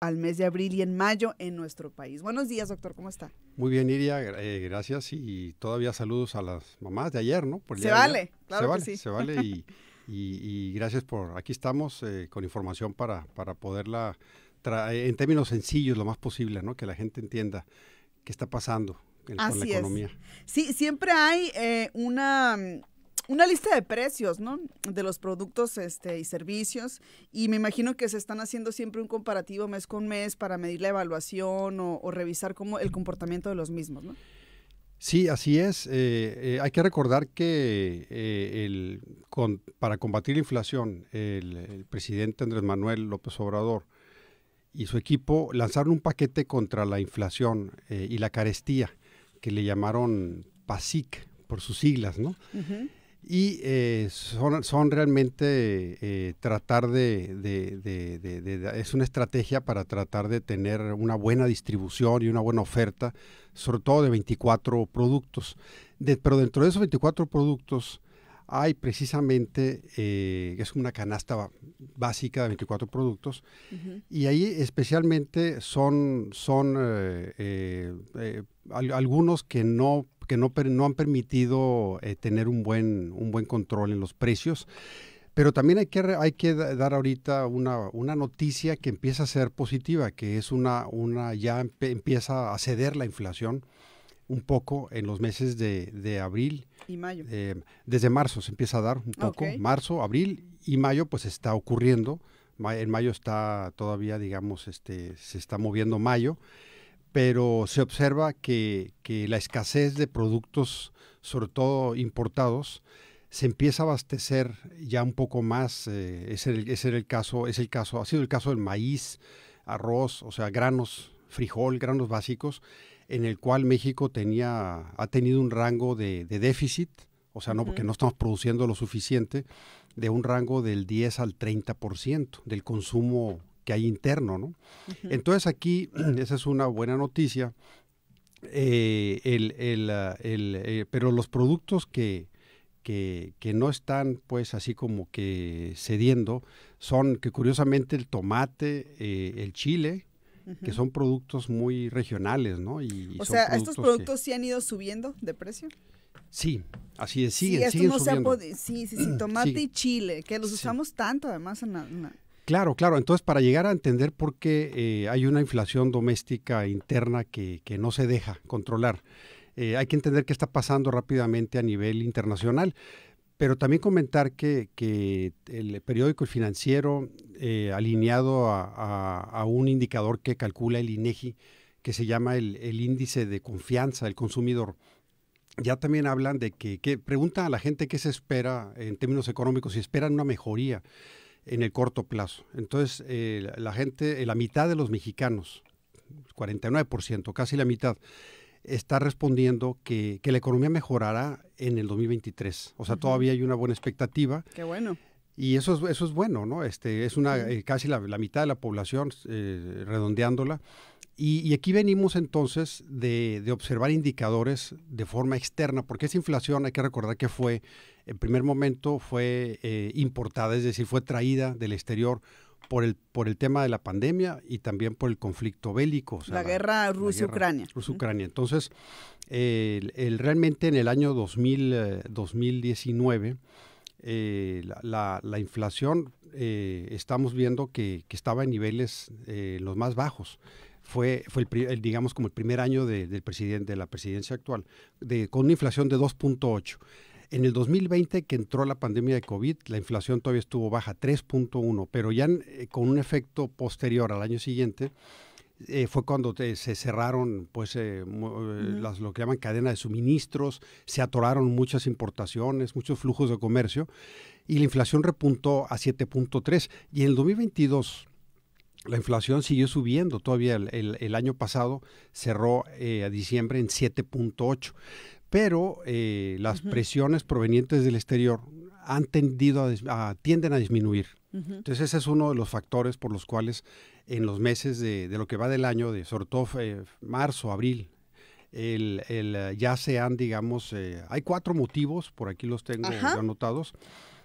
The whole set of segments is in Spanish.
al mes de abril y en mayo en nuestro país. Buenos días, doctor, ¿cómo está? Muy bien, Iria, eh, gracias y todavía saludos a las mamás de ayer, ¿no? se vale, claro se que vale, sí. Se vale y, gracias por, aquí estamos eh, con información para, para poderla traer en términos sencillos lo más posible, ¿no? Que la gente entienda qué está pasando con la economía. Sí, siempre hay eh, una mm, una lista de precios, ¿no? De los productos este, y servicios. Y me imagino que se están haciendo siempre un comparativo mes con mes para medir la evaluación o, revisar cómo el comportamiento de los mismos, ¿no? Sí, así es. Eh, eh, hay que recordar que eh, el, para combatir la inflación, el, presidente Andrés Manuel López Obrador y su equipo lanzaron un paquete contra la inflación y la carestía, que le llamaron PASIC por sus siglas, ¿no? y eh, son, realmente eh, tratar de, de, es una estrategia para tratar de tener una buena distribución y una buena oferta, sobre todo de 24 productos. pero dentro de esos 24 productos hay precisamente, eh, es una canasta básica de 24 productos, y ahí especialmente son, son eh, eh, algunos que no que no, no han permitido tener un buen, un buen control en los precios. Pero también hay que, hay que dar ahorita una, una, noticia que empieza a ser positiva, que es una, una ya empieza a ceder la inflación un poco en los meses de, abril. Y mayo. Eh, desde marzo se empieza a dar un poco. Marzo, abril y mayo pues está ocurriendo. En mayo está todavía, digamos, este, se está moviendo mayo, pero se observa que, la escasez de productos, sobre todo importados, se empieza a abastecer ya un poco más. Eh, ese, caso, es el caso, ha sido el caso del maíz, arroz, o sea, granos, frijol, granos básicos en el cual México tenía, ha tenido un rango de, déficit, o sea, no porque no estamos produciendo lo suficiente, de un rango del 10 al 30% del consumo que hay interno, ¿no? Entonces aquí, esa es una buena noticia, eh, ah, eh, pero los productos que, no están pues así como que cediendo son que curiosamente el tomate, eh, el chile, que son productos muy regionales, ¿no? Y, o sea, ¿estos productos sí han ido subiendo de precio? Sí, así es, sí, sí, sí, tomate y chile, que los usamos tanto además Claro, claro. Entonces, para llegar a entender por qué eh, hay una inflación doméstica interna que, no se deja controlar, eh, hay que entender qué está pasando rápidamente a nivel internacional. Pero también comentar que, el periódico El Financiero, eh, alineado a, un indicador que calcula el INEGI, que se llama el, índice de confianza del consumidor, ya también hablan de que, preguntan pregunta a la gente qué se espera en términos económicos, si esperan una mejoría en el corto plazo. Entonces, eh, la gente, eh, la mitad de los mexicanos, 49%, casi la mitad, está respondiendo que, la economía mejorará en el 2023. O sea, todavía hay una buena expectativa. Qué bueno. Y eso es, eso es bueno, ¿no? Este, es una, eh, casi la, mitad de la población, eh, redondeándola. Y, aquí venimos entonces de, observar indicadores de forma externa, porque esa inflación hay que recordar que fue, en primer momento, fue eh, importada, es decir, fue traída del exterior por el, por el tema de la pandemia y también por el conflicto bélico. la, guerra Rusia-Ucrania. Rusia-Ucrania. Entonces, el, realmente en el año 2000, 2019, eh, eh, la, inflación eh, estamos viendo que, estaba en niveles los más bajos. Fue, fue el, digamos, como el primer año de, del presidente, de la presidencia actual, de, con una inflación de 2.8. En el 2020, que entró la pandemia de COVID, la inflación todavía estuvo baja, 3.1, pero ya eh, con un efecto posterior al año siguiente, eh, fue cuando se cerraron pues eh, las, lo que llaman cadenas de suministros, se atoraron muchas importaciones, muchos flujos de comercio y la inflación repuntó a 7.3 y en el 2022 la inflación siguió subiendo, todavía el, año pasado cerró a diciembre en 7.8 pero eh, las presiones provenientes del exterior han tendido a, tienden a disminuir. Entonces ese es uno de los factores por los cuales en los meses de, lo que va del año, de sobre todo eh, marzo, abril, el, ya se han, digamos, eh, hay cuatro motivos, por aquí los tengo anotados.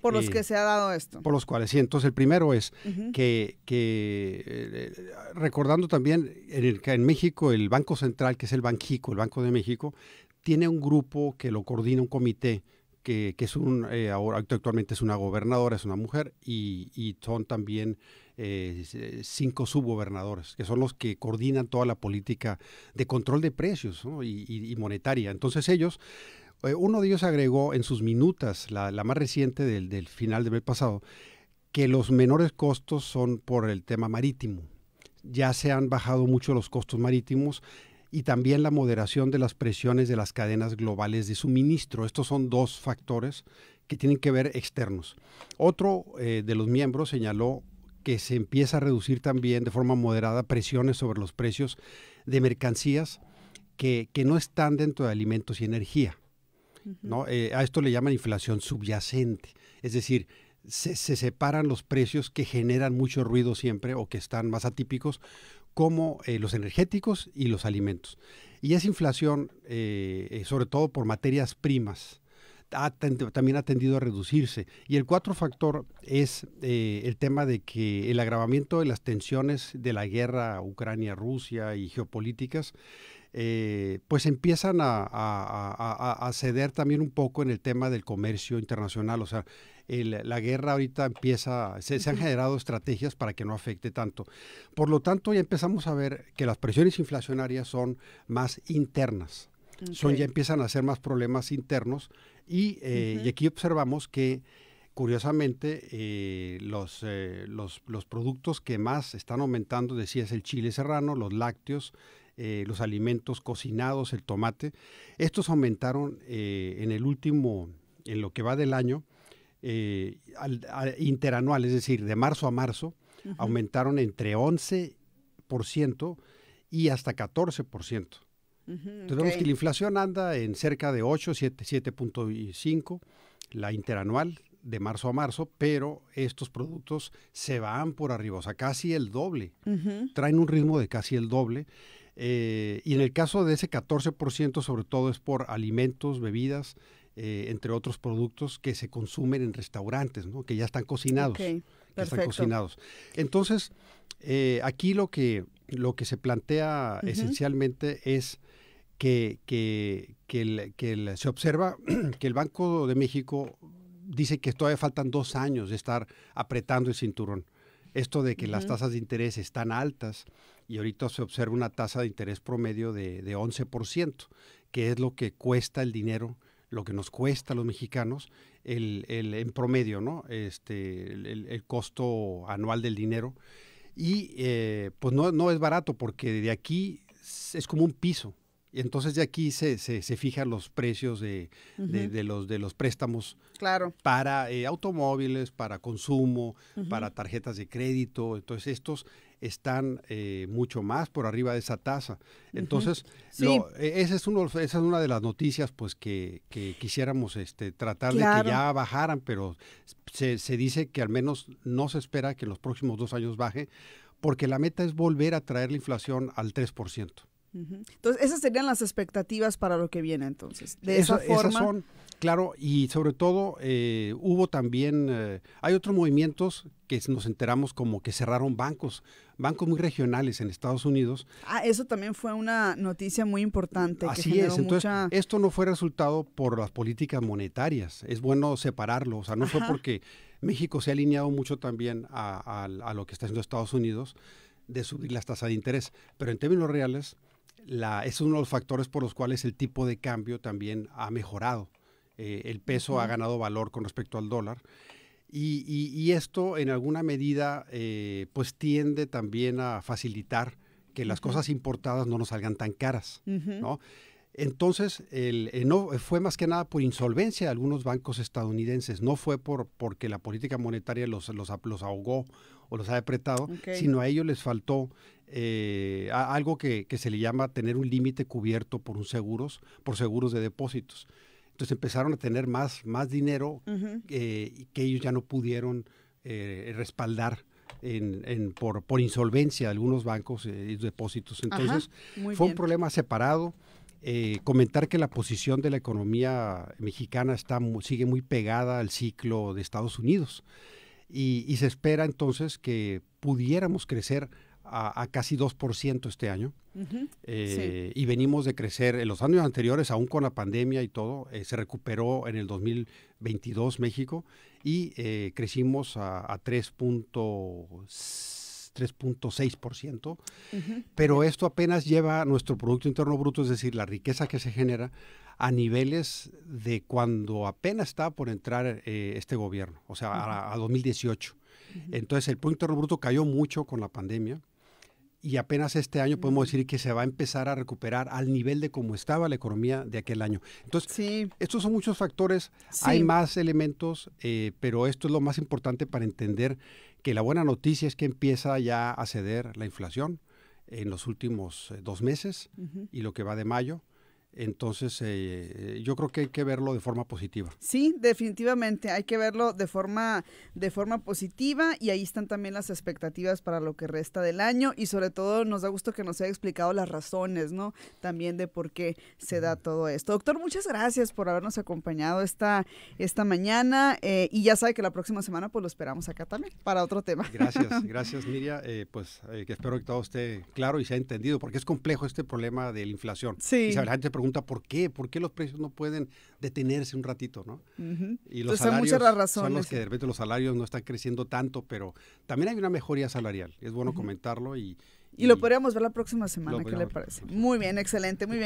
Por los que se ha dado esto. Por los cuales, sí. Entonces, el primero es que, que eh, recordando también en, el, en México el Banco Central, que es el Banjico, el Banco de México, tiene un grupo que lo coordina un comité que, que, es un, eh, ahora actualmente es una gobernadora, es una mujer, y, son también eh, cinco subgobernadores, que son los que coordinan toda la política de control de precios y monetaria. Entonces ellos eh, uno de ellos agregó en sus minutas, la, más reciente del, final del mes pasado, que los menores costos son por el tema marítimo. Ya se han bajado mucho los costos marítimos y también la moderación de las presiones de las cadenas globales de suministro. Estos son dos factores que tienen que ver externos. Otro eh, de los miembros señaló que se empieza a reducir también de forma moderada presiones sobre los precios de mercancías que no están dentro de alimentos y energía. Eh, a esto le llaman inflación subyacente, es decir, se, separan los precios que generan mucho ruido siempre o que están más atípicos, como eh, los energéticos y los alimentos. Y esa inflación, eh, sobre todo por materias primas, también ha tendido a reducirse. Y el cuatro factor es el tema de que el agravamiento de las tensiones de la guerra Ucrania-Rusia y geopolíticas eh, pues empiezan a, ceder también un poco en el tema del comercio internacional. O sea, la guerra ahorita empieza, se, han generado estrategias para que no afecte tanto. Por lo tanto, ya empezamos a ver que las presiones inflacionarias son más internas. Son, ya empiezan a ser más problemas internos y, eh, aquí observamos que curiosamente, eh, los, los, productos que más están aumentando, decía, es el chile serrano, los lácteos, eh, los alimentos cocinados, el tomate. Estos aumentaron eh, en el último, en lo que va del año, eh, al, interanual, es decir, de marzo a marzo, aumentaron entre 11% y hasta 14%. Entonces vemos que la inflación anda en cerca de 8, 7.5, la interanual de marzo a marzo, pero estos productos se van por arriba, o sea, casi el doble. Traen un ritmo de casi el doble. Eh, y en el caso de ese 14%, sobre todo es por alimentos, bebidas, eh, entre otros productos que se consumen en restaurantes, que ya están cocinados. están cocinados. Entonces, eh, aquí lo que, lo que se plantea esencialmente es que, se observa que el Banco de México dice que todavía faltan dos años de estar apretando el cinturón. Esto de que las tasas de interés están altas, y ahorita se observa una tasa de interés promedio de, 11%, que es lo que cuesta el dinero lo que nos cuesta a los mexicanos el, en promedio, ¿no? Este, el, costo anual del dinero. Y eh, pues no, es barato porque de aquí es como un piso. Y entonces de aquí se, se, fijan los precios de, los, de los préstamos claro. para eh, automóviles, para consumo, para tarjetas de crédito. Entonces estos están eh, mucho más por arriba de esa tasa. Entonces, e, esa, es uno, esa es una de las noticias pues que, quisiéramos este, tratar de que ya bajaran, pero se, dice que al menos no se espera que en los próximos dos años baje, porque la meta es volver a traer la inflación al 3%. Entonces, esas serían las expectativas para lo que viene entonces. De esa, forma. Claro, y sobre todo eh, hubo también, eh, hay otros movimientos que nos enteramos como que cerraron bancos, bancos muy regionales en Estados Unidos. Ah, eso también fue una noticia muy importante. Así es, entonces esto no fue resultado por las políticas monetarias, es bueno separarlo, o sea, no fue porque México se ha alineado mucho también a, lo que está haciendo Estados Unidos de subir las tasas de interés, pero en términos reales, la, es uno de los factores por los cuales el tipo de cambio también ha mejorado. Eh, el peso ha ganado valor con respecto al dólar. Y, esto en alguna medida eh, pues tiende también a facilitar que las cosas importadas no nos salgan tan caras, ¿no? Entonces, eh, no, fue más que nada por insolvencia de algunos bancos estadounidenses, no fue por, porque la política monetaria los, ahogó o los ha apretado, sino a ellos les faltó algo que, que, se le llama tener un límite cubierto por un seguros, por seguros de depósitos. Entonces empezaron a tener más, más dinero eh, que ellos ya no pudieron eh, respaldar. por, insolvencia de algunos bancos eh, y depósitos. Entonces, fue un problema separado. comentar que la posición de la economía mexicana está, sigue muy pegada al ciclo de Estados Unidos y, y se espera entonces que pudiéramos crecer a, casi 2% este año. Eh, y venimos de crecer en los años anteriores, aún con la pandemia y todo, eh, se recuperó en el 2022 México y eh, crecimos a, 3.6%, pero esto apenas lleva nuestro Producto Interno Bruto, es decir, la riqueza que se genera, a niveles de cuando apenas está por entrar este gobierno, o sea, a, 2018. Entonces el Producto Bruto cayó mucho con la pandemia y apenas este año podemos decir que se va a empezar a recuperar al nivel de como estaba la economía de aquel año. Entonces, sí. estos son muchos factores, hay más elementos, eh, pero esto es lo más importante para entender que la buena noticia es que empieza ya a ceder la inflación en los últimos eh, dos meses y lo que va de mayo. Entonces, eh, eh, yo creo que hay que verlo de forma positiva. Sí, definitivamente, hay que verlo de forma, de forma positiva y ahí están también las expectativas para lo que resta del año y sobre todo nos da gusto que nos haya explicado las razones, ¿no? También de por qué se da todo esto. Doctor, muchas gracias por habernos acompañado esta, esta mañana eh, y ya sabe que la próxima semana pues lo esperamos acá también para otro tema. Gracias, gracias Miria, pues que espero que todo esté claro y se ha entendido porque es complejo este problema de la inflación. Sí. Y, pregunta por qué, por qué los precios no pueden detenerse un ratito, ¿no? Y los salarios hay son los que de repente los salarios no están creciendo tanto, pero también hay una mejoría salarial. Es bueno comentarlo y, y, y... lo podríamos ver la próxima semana, ¿qué le parece? Muy bien, excelente, muy bien.